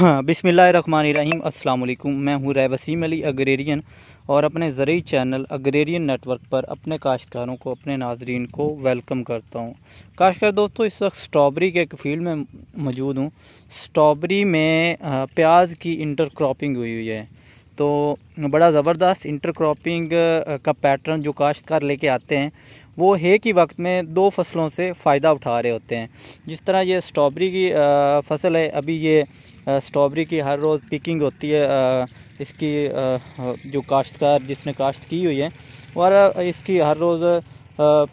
हाँ, बिसमीम अल्लाम मैं हूँ राय वसीम अली अग्रेरियन और अपने ज़रिए चैनल अग्रेरियन नेटवर्क पर अपने काश्तकारों को अपने नाजरीन को वेलकम करता हूँ काश्तकार दोस्तों इस वक्त स्ट्रॉबेरी के एक फील्ड में मौजूद हूँ स्ट्रॉबेरी में प्याज की इंटर क्रॉपिंग हुई हुई है तो बड़ा ज़बरदस्त इंटर क्रॉपिंग का पैटर्न जो काश्तकार लेके आते हैं वो हे की वक्त में दो फसलों से फ़ायदा उठा रहे होते हैं जिस तरह ये स्ट्रॉबेरी की फसल है अभी ये स्ट्रॉबेरी की हर रोज़ पिकिंग होती है इसकी जो काश्तकार जिसने काश्त की हुई है और इसकी हर रोज़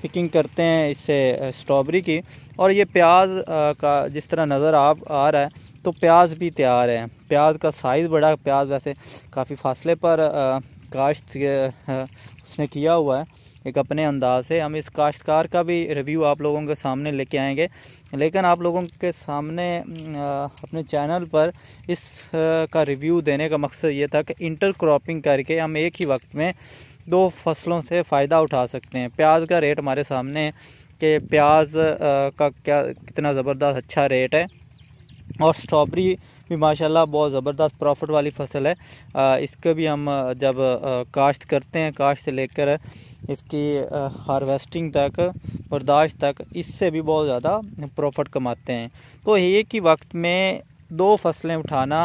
पिकिंग करते हैं इससे स्ट्रॉबेरी की और ये प्याज का जिस तरह नज़र आ आ रहा है तो प्याज भी तैयार है प्याज का साइज़ बड़ा प्याज वैसे काफ़ी फासले पर काश्त उसने किया हुआ है एक अपने अंदाज से हम इस काश्तकार का भी रिव्यू आप लोगों के सामने लेके आएंगे लेकिन आप लोगों के सामने अपने चैनल पर इस का रिव्यू देने का मकसद ये था कि इंटर क्रॉपिंग करके हम एक ही वक्त में दो फसलों से फ़ायदा उठा सकते हैं प्याज का रेट हमारे सामने है कि प्याज का क्या कितना ज़बरदस्त अच्छा रेट है और स्ट्रॉबेरी भी माशाल्लाह बहुत ज़बरदस्त प्रॉफिट वाली फसल है इसके भी हम जब काश्त करते हैं काश्त से लेकर इसकी हार्वेस्टिंग तक बर्दाश्त तक इससे भी बहुत ज़्यादा प्रॉफिट कमाते हैं तो एक ही वक्त में दो फसलें उठाना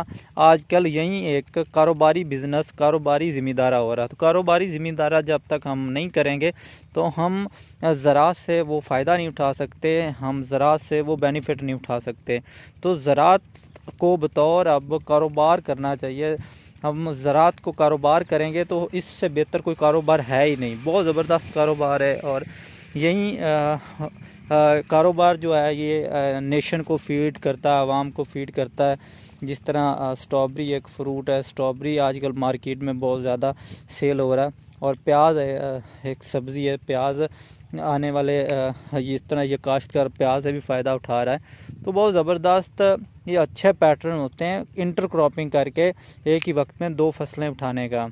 आजकल यही एक कारोबारी बिजनेस कारोबारी ज़िम्मेदारा हो रहा है तो कारोबारी ज़िम्मेदारा जब तक हम नहीं करेंगे तो हम ज़रात से वो फ़ायदा नहीं उठा सकते हम ज़रात से वो बेनिफिट नहीं उठा सकते तो ज़रात को बतौर अब कारोबार करना चाहिए हम ज़रात को कारोबार करेंगे तो इससे बेहतर कोई कारोबार है ही नहीं बहुत ज़बरदस्त कारोबार है और यही कारोबार जो है ये नेशन को फीड करता है आवाम को फीड करता है जिस तरह स्ट्रॉबेरी एक फ्रूट है स्ट्रॉबेरी आजकल मार्केट में बहुत ज़्यादा सेल हो रहा है और प्याज है एक सब्ज़ी है प्याज आने वाले इस तरह ये काश्तकार प्याज से भी फ़ायदा उठा रहा है तो बहुत ज़बरदस्त ये अच्छे पैटर्न होते हैं इंटर क्रॉपिंग करके एक ही वक्त में दो फसलें उठाने का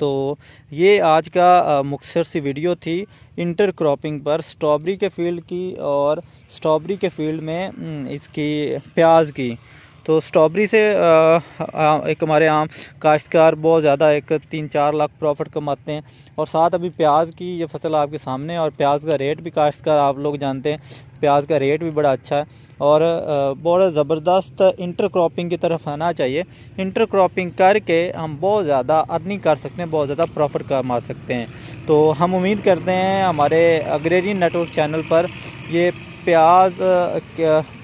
तो ये आज का मुख्तर सी वीडियो थी इंटर क्रॉपिंग पर स्ट्रॉबेरी के फील्ड की और स्ट्रॉबेरी के फील्ड में इसकी प्याज की तो स्ट्रॉबेरी से आ, आ, एक हमारे आम काश्तकार बहुत ज़्यादा एक तीन चार लाख प्रॉफिट कमाते हैं और साथ अभी प्याज की ये फसल आपके सामने है और प्याज का रेट भी काश्तकार आप लोग जानते हैं प्याज का रेट भी बड़ा अच्छा है और बहुत ज़बरदस्त इंटर क्रॉपिंग की तरफ आना चाहिए इंटर क्रॉपिंग करके हम बहुत ज़्यादा अर्निंग कर सकते हैं बहुत ज़्यादा प्रॉफिट कमा सकते हैं तो हम उम्मीद करते हैं हमारे अग्रेजी नेटवर्क चैनल पर ये प्याज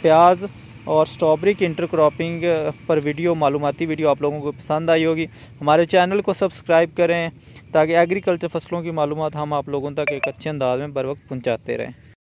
प्याज और स्ट्रॉबेरी की इंटर क्रॉपिंग पर वीडियो मालूमती वीडियो आप लोगों को पसंद आई होगी हमारे चैनल को सब्सक्राइब करें ताकि एग्रीकल्चर फसलों की मालूम हम आप लोगों तक एक अच्छे अंदाज में बर वक्त पहुँचाते रहें